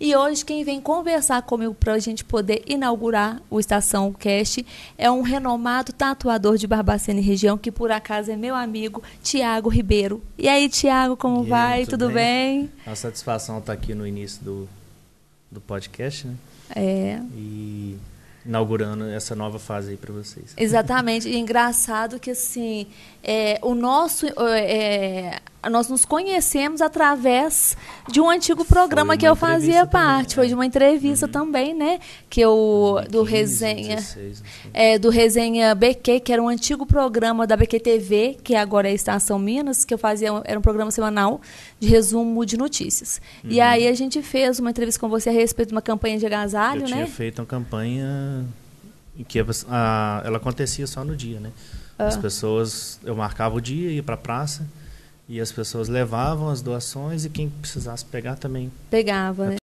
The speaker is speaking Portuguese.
E hoje quem vem conversar comigo para a gente poder inaugurar o Estação Cast é um renomado tatuador de Barbacena e região, que por acaso é meu amigo, Tiago Ribeiro. E aí, Tiago, como vai? Tudo, tudo bem? bem? Uma satisfação estar tá aqui no início do, do podcast, né? É. E inaugurando essa nova fase aí para vocês. Exatamente. E engraçado que assim, é, o nosso é, é nós nos conhecemos através de um antigo programa que eu fazia parte. Também, foi de né? uma entrevista uhum. também, né? Que eu 2015, do resenha 16, é, do resenha BQ, que era um antigo programa da BQTV que agora é a Estação Minas, que eu fazia era um programa semanal de resumo de notícias. Uhum. E aí a gente fez uma entrevista com você a respeito de uma campanha de agasalho, eu né? Tinha feito uma campanha em que a, a, ela acontecia só no dia, né? Ah. As pessoas eu marcava o dia ia para a praça e as pessoas levavam as doações e quem precisasse pegar também. Pegava, né?